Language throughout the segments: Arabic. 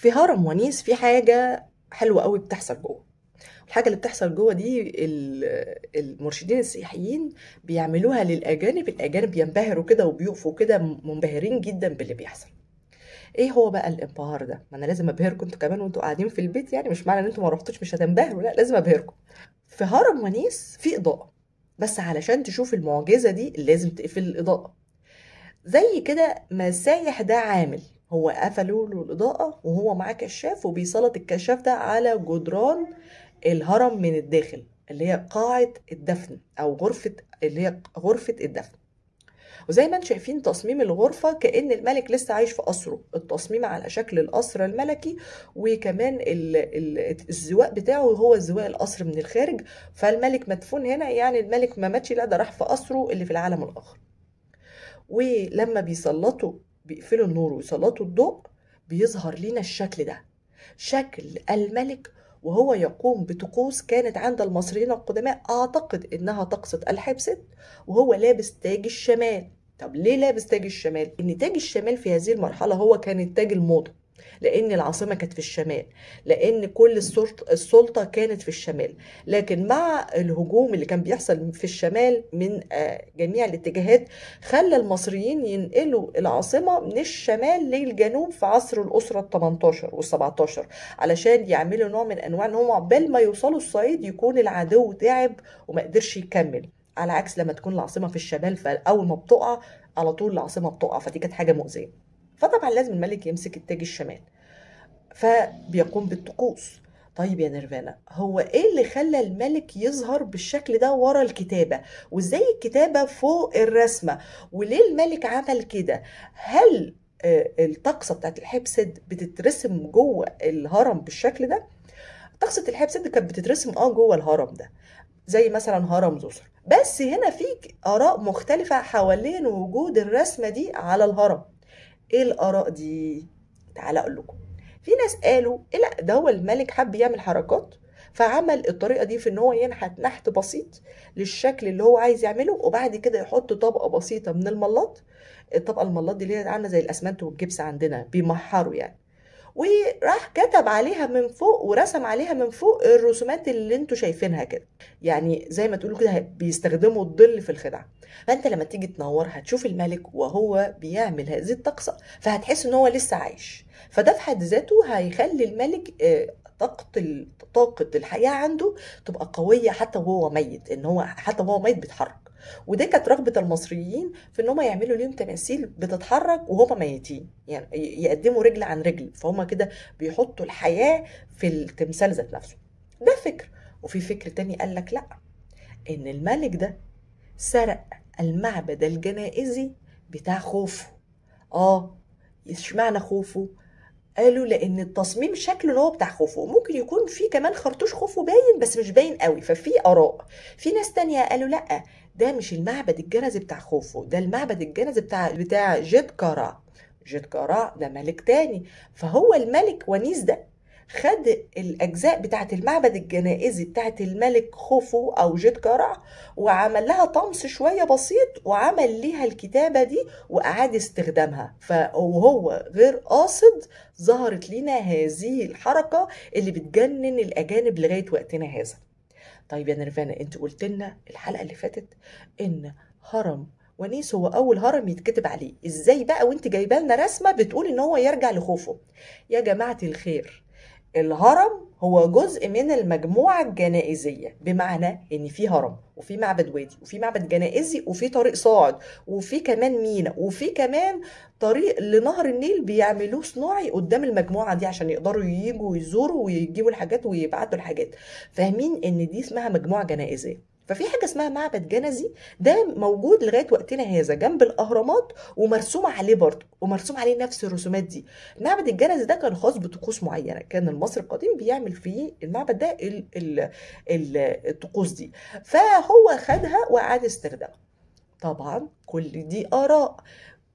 في هرم ونيس في حاجة حلوة قوي بتحصل جوه الحاجة اللي بتحصل جوه دي المرشدين السياحيين بيعملوها للأجانب الأجانب ينبهروا كده وبيقفوا كده منبهرين جدا باللي بيحصل ايه هو بقى الانبهار ده ما انا لازم ابهركم انتوا كمان وانتوا قاعدين في البيت يعني مش معنى ان انتوا ما رحتوش مش هتنبهروا لا لازم ابهركم في هرم ونيس في اضاءه بس علشان تشوف المعجزه دي لازم تقفل الاضاءه زي كده ما السايح ده عامل هو قفلوا له الاضاءه وهو معاه كشاف وبيسلط الكشاف ده على جدران الهرم من الداخل اللي هي قاعه الدفن او غرفه اللي هي غرفه الدفن وزي ما انتم شايفين تصميم الغرفه كان الملك لسه عايش في قصره التصميم على شكل القصر الملكي وكمان الزواء بتاعه هو زواء القصر من الخارج فالملك مدفون هنا يعني الملك ما ماتش لا ده راح في قصره اللي في العالم الاخر ولما بيسلطوا بيقفلوا النور ويسلطوا الضوء بيظهر لينا الشكل ده شكل الملك وهو يقوم بطقوس كانت عند المصريين القدماء أعتقد إنها طقسة الحبسة وهو لابس تاج الشمال طب ليه لابس تاج الشمال؟ إن تاج الشمال في هذه المرحلة هو كان التاج الموضة لان العاصمه كانت في الشمال لان كل السلطه كانت في الشمال لكن مع الهجوم اللي كان بيحصل في الشمال من آه، جميع الاتجاهات خلى المصريين ينقلوا العاصمه من الشمال للجنوب في عصر الاسره ال18 وال17 علشان يعملوا نوع من انواع ان هم عقبال ما يوصلوا الصعيد يكون العدو تعب وما قدرش يكمل على عكس لما تكون العاصمه في الشمال فاول ما بتقع على طول العاصمه بتقع فدي كانت حاجه مؤذيه فطبعا لازم الملك يمسك التاج الشمال فبيقوم بالطقوس طيب يا نيرفانا هو ايه اللي خلى الملك يظهر بالشكل ده ورا الكتابه وازاي الكتابه فوق الرسمه وليه الملك عمل كده هل آه، الطقسه بتاعت الحبسد بتترسم جوه الهرم بالشكل ده طقسه الحبسد كانت بتترسم اه جوه الهرم ده زي مثلا هرم زوسر بس هنا في اراء مختلفه حوالين وجود الرسمه دي على الهرم ايه الاراء دي تعالى اقول لكم في ناس قالوا إيه لا ده هو الملك حب يعمل حركات فعمل الطريقه دي في ان هو ينحت نحت بسيط للشكل اللي هو عايز يعمله وبعد كده يحط طبقه بسيطه من الملاط الطبقه الملاط دي اللي هي عامله زي الاسمنت والجبس عندنا بيمحروا يعني وراح كتب عليها من فوق ورسم عليها من فوق الرسومات اللي انتوا شايفينها كده يعني زي ما تقولوا كده بيستخدموا الظل في الخدعه فانت لما تيجي تنور هتشوف الملك وهو بيعمل هذه الطقسه فهتحس ان هو لسه عايش فده في حد ذاته هيخلي الملك آه، طاقة طاقة الحياة عنده تبقى قوية حتى وهو ميت ان هو حتى وهو ميت بيتحرك وده كانت رغبة المصريين في ان هم يعملوا ليهم تماثيل بتتحرك وهم ميتين يعني يقدموا رجل عن رجل فهم كده بيحطوا الحياة في التمثال ذات نفسه ده فكر وفي فكر تاني قال لك لا ان الملك ده سرق المعبد الجنائزي بتاع خوفو اه اشمعنى خوفو قالوا لان التصميم شكله اللي هو بتاع خوفو ممكن يكون في كمان خرطوش خوفو باين بس مش باين قوي ففي اراء في ناس تانية قالوا لا ده مش المعبد الجنزي بتاع خوفو ده المعبد الجنزي بتاع بتاع جيت كارا جيت كارا ده ملك تاني فهو الملك ونيس ده خد الأجزاء بتاعة المعبد الجنائزي بتاعة الملك خوفو أو جيت كرع وعمل لها طمس شوية بسيط وعمل ليها الكتابة دي وأعاد استخدامها فهو غير قاصد ظهرت لنا هذه الحركة اللي بتجنن الأجانب لغاية وقتنا هذا طيب يا نيرفانا انت قلت لنا الحلقة اللي فاتت ان هرم ونيس هو اول هرم يتكتب عليه ازاي بقى وانت جايبه لنا رسمه بتقول ان هو يرجع لخوفه يا جماعه الخير الهرم هو جزء من المجموعة الجنائزية بمعنى إن في هرم وفي معبد وادي وفي معبد جنائزي وفي طريق صاعد وفي كمان مينا وفي كمان طريق لنهر النيل بيعملوه صناعي قدام المجموعة دي عشان يقدروا يجوا يزوروا ويجيبوا الحاجات ويبعتوا الحاجات فاهمين إن دي اسمها مجموعة جنائزية ففي حاجه اسمها معبد جنزي ده موجود لغايه وقتنا هذا جنب الاهرامات ومرسوم عليه برضه ومرسوم عليه نفس الرسومات دي معبد الجنزي ده كان خاص بطقوس معينه كان المصري القديم بيعمل فيه المعبد ده الطقوس دي فهو خدها وقعد استخدامها طبعا كل دي اراء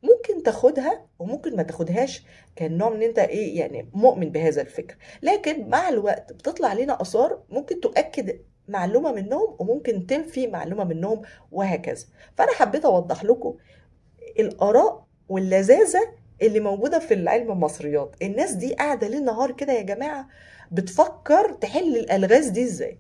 ممكن تاخدها وممكن ما تاخدهاش كان نوع من انت ايه يعني مؤمن بهذا الفكر لكن مع الوقت بتطلع لنا اثار ممكن تؤكد معلومة منهم وممكن تنفي معلومة منهم وهكذا فأنا حبيت أوضح لكم الآراء واللذاذة اللي موجودة في العلم المصريات الناس دي قاعدة ليل نهار كده يا جماعة بتفكر تحل الألغاز دي إزاي